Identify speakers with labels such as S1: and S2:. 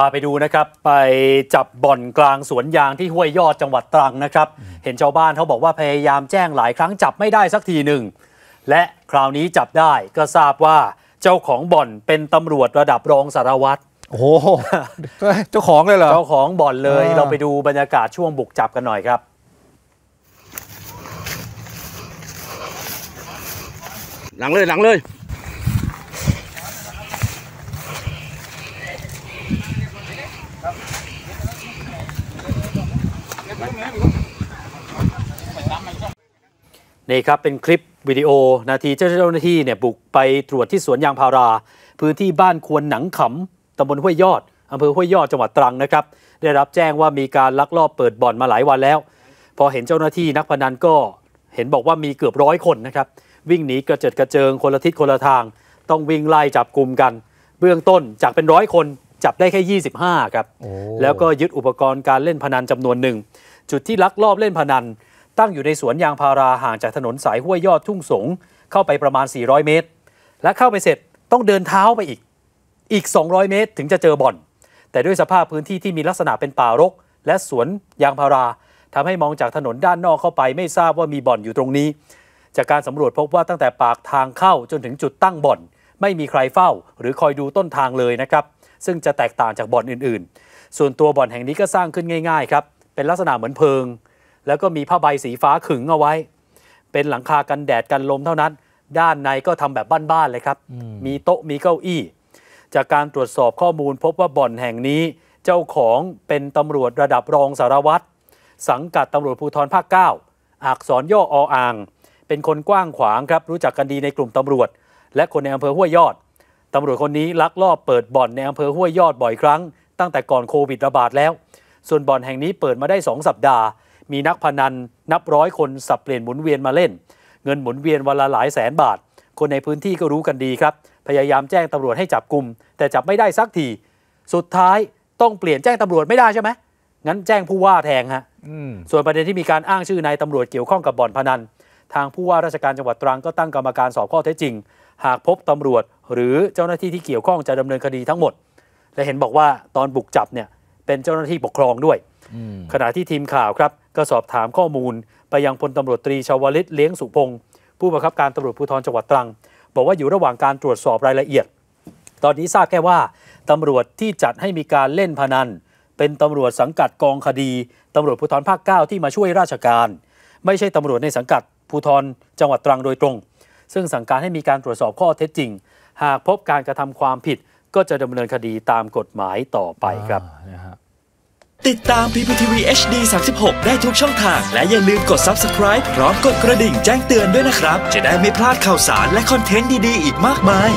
S1: พาไปดูนะครับไปจับบ่อนกลางสวนยางที่ห้วยยอดจังหวัดตรังนะครับ เห็นชาวบ้านเขาบอกว่าพยายามแจ้งหลายครั้งจับไม่ได้สักทีหนึ่งและคราวนี้จับได้ก็ทราบว่าเจ้าของบ่อน เป็นตำรวจระดับรองสารวัตรโอ้โหเจ้าของเลยเหรอเจ้าของบ่อนเลย เราไปดูบรรยากาศช่วงบุกจับกันหน่อยครับหลังเลยหลังเลยนี่ครับเป็นคลิป วิดีโอนาทีเจ้าหน้าที่เนี่ยบุกไปตรวจที่สวนยางพารา พื้นที่บ้านควรหนังขำตำบลห้วยยอดอำเภอห้วยยอดจังหวัดตรังนะครับ ได้รับแจ้งว่ามีการลักลอบเปิดบ่อนมาหลายวันแล้ว พอเห็นเจ้าหน้าที่นักพนันก็เห็นบอกว่ามีเกือบร้อยคนนะครับ วิ่งหนีกระเจิดกระเจิงคนละทิศคนละทาง ต้องวิ่งไล่จับกลุ่มกัน เบื้องต้นจากเป็นร้อยคนจับได้แค่ 25 ครับ แล้วก็ยึดอุปกรณ์การเล่นพนันจำนวนหนึ่ง จุดที่ลักลอบเล่นพนัน ตั้งอยู่ในสวนยางพาราห่างจากถนนสายห้วยยอดทุ่งสง เข้าไปประมาณ 400 เมตร และเข้าไปเสร็จต้องเดินเท้าไปอีกอีก 200 เมตรถึงจะเจอบ่อน แต่ด้วยสภาพพื้นที่ที่มีลักษณะเป็นป่ารก และสวนยางพาราทำให้มองจากถนนด้านนอกเข้าไปไม่ทราบว่ามีบ่อนอยู่ตรงนี้ จากการสำรวจพบว่าตั้งแต่ปากทางเข้าจนถึงจุดตั้งบ่อนไม่มีใครเฝ้าหรือคอยดูต้นทางเลยนะครับ ซึ่งจะแตกต่างจากบ่อนอื่นๆ ส่วนตัวบ่อนแห่งนี้ก็สร้างขึ้นง่ายๆครับ เป็นลักษณะเหมือนเพิง แล้วก็มีผ้าใบสีฟ้าขึงเอาไว้ เป็นหลังคากันแดดกันลมเท่านั้น ด้านในก็ทำแบบบ้านๆ เลยครับ มีโต๊ะมีเก้าอี้ จากการตรวจสอบข้อมูลพบว่าบ่อนแห่งนี้เจ้าของเป็นตำรวจระดับรองสารวัตรสังกัดตำรวจภูธรภาค 9 อักษรย่อออ่าง เป็นคนกว้างขวางครับรู้จักกันดีในกลุ่มตำรวจและคนในอำเภอห้วยยอดตำรวจคนนี้ ลักลอบเปิด บ่อนในอำเภอห้วยยอดบ่อยครั้งตั้งแต่ก่อนโควิดระบาดแล้ว ส่วนบ่อนแห่งนี้เปิดมาได้ 2 สัปดาห์ มีนักพนัน นับร้อยคนสับเปลี่ยนหมุนเวียนมาเล่น เงินหมุนเวียนวันละหลายแสนบาท คนในพื้นที่ก็รู้กันดีครับ พยายามแจ้งตำรวจให้จับกลุ่มแต่จับไม่ได้สักที สุดท้ายต้องเปลี่ยนแจ้งตำรวจไม่ได้ใช่ไหม งั้นแจ้งผู้ว่าแทนฮะส่วนประเด็นที่มีการอ้างชื่อนายตำรวจเกี่ยวข้องกับบ่อนพนัน ทางผู้ว่าราชการจังหวัดตรังก็ตั้งกรรมการสอบข้อเท็จจริงหากพบตำรวจหรือเจ้าหน้าที่ที่เกี่ยวข้องจะดำเนินคดีทั้งหมด และเห็นบอกว่าตอนบุกจับเนี่ยเป็นเจ้าหน้าที่ปกครองด้วย ขณะที่ทีมข่าวครับ ก็สอบถามข้อมูล ไปยังพลตำรวจตรีชาวลิตเลี้ยงสุพงศ์ผู้บังคับการตำรวจภูธรจังหวัดตรัง บอกว่าอยู่ระหว่างการตรวจสอบรายละเอียด ตอนนี้ทราบแค่ว่าตำรวจที่จัดให้มีการเล่นพนัน เป็นตำรวจสังกัดกองคดีตำรวจภูธรภาค 9 ที่มาช่วยราชการ ไม่ใช่ตำรวจในสังกัดภูธรจังหวัดตรังโดยตรงซึ่งสั่งการให้มีการตรวจสอบข้อเท็จจริง หากพบการกระทำความผิดก็จะดำเนินคดีตามกฎหมายต่อไปครับติดตาม PPTV HD 36ได้ทุกช่องทาง และอย่าลืมกด subscribe พร้อมกดกระดิ่งแจ้งเตือนด้วยนะครับ จะได้ไม่พลาดข่าวสารและคอนเทนต์ดีๆ อีกมากมาย